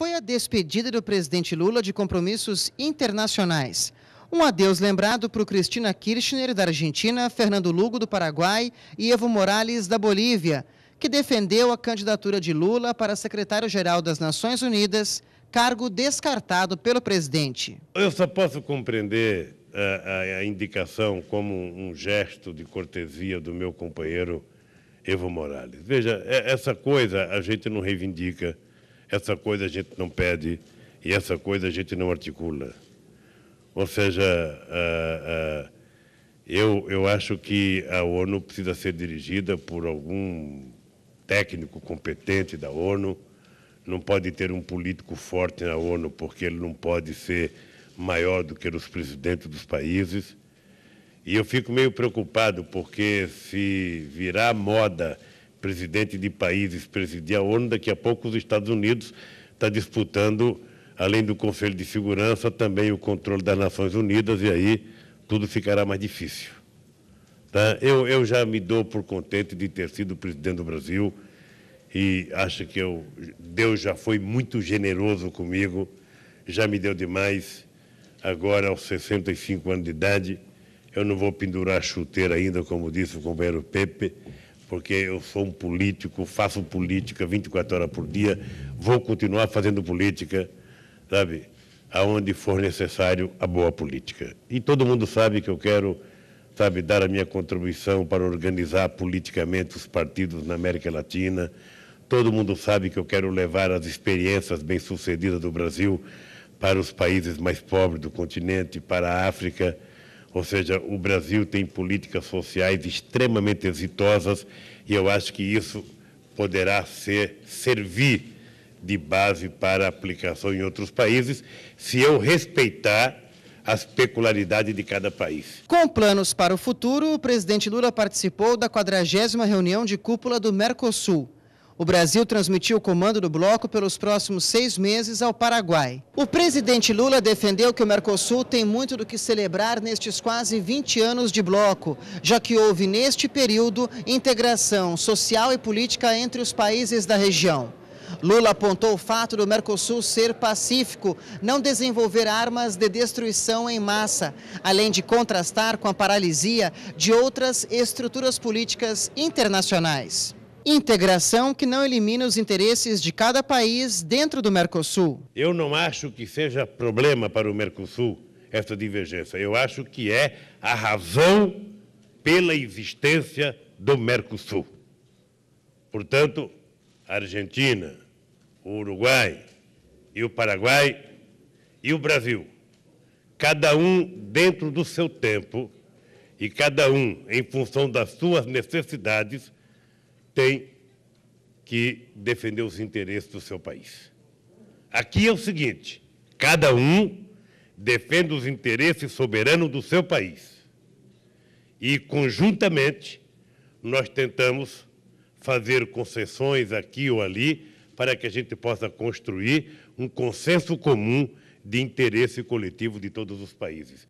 foi a despedida do presidente Lula de compromissos internacionais. Um adeus lembrado para Cristina Kirchner, da Argentina, Fernando Lugo, do Paraguai e Evo Morales, da Bolívia, que defendeu a candidatura de Lula para secretário-geral das Nações Unidas, cargo descartado pelo presidente. Eu só posso compreender a, eh, a, eh, a indicação como um gesto de cortesia do meu companheiro Evo Morales. Veja, é, essa coisa a gente não reivindica essa coisa a gente não pede e essa coisa a gente não articula. Ou seja, uh, uh, eu, eu acho que a ONU precisa ser dirigida por algum técnico competente da ONU. Não pode ter um político forte na ONU, porque ele não pode ser maior do que os presidentes dos países. E eu fico meio preocupado, porque se virar moda presidente de países, presidir a ONU, daqui a pouco os Estados Unidos está disputando, além do Conselho de Segurança, também o controle das Nações Unidas, e aí tudo ficará mais difícil. Tá? Eu, eu já me dou por contente de ter sido presidente do Brasil e acho que eu, Deus já foi muito generoso comigo, já me deu demais. Agora, aos 65 anos de idade, eu não vou pendurar chuteira ainda, como disse o companheiro Pepe, porque eu sou um político, faço política 24 horas por dia, vou continuar fazendo política, sabe? Aonde for necessário a boa política. E todo mundo sabe que eu quero, sabe, dar a minha contribuição para organizar politicamente os partidos na América Latina. Todo mundo sabe que eu quero levar as experiências bem-sucedidas do Brasil para os países mais pobres do continente, para a África ou seja, o Brasil tem políticas sociais extremamente exitosas e eu acho que isso poderá ser, servir de base para aplicação em outros países, se eu respeitar a especularidade de cada país. Com planos para o futuro, o presidente Lula participou da 40 reunião de cúpula do Mercosul. O Brasil transmitiu o comando do bloco pelos próximos seis meses ao Paraguai. O presidente Lula defendeu que o Mercosul tem muito do que celebrar nestes quase 20 anos de bloco, já que houve neste período integração social e política entre os países da região. Lula apontou o fato do Mercosul ser pacífico, não desenvolver armas de destruição em massa, além de contrastar com a paralisia de outras estruturas políticas internacionais. Integração que não elimina os interesses de cada país dentro do Mercosul. Eu não acho que seja problema para o Mercosul essa divergência. Eu acho que é a razão pela existência do Mercosul. Portanto, a Argentina, o Uruguai e o Paraguai e o Brasil, cada um dentro do seu tempo e cada um em função das suas necessidades tem que defender os interesses do seu país. Aqui é o seguinte: cada um defende os interesses soberanos do seu país. E, conjuntamente, nós tentamos fazer concessões aqui ou ali para que a gente possa construir um consenso comum de interesse coletivo de todos os países.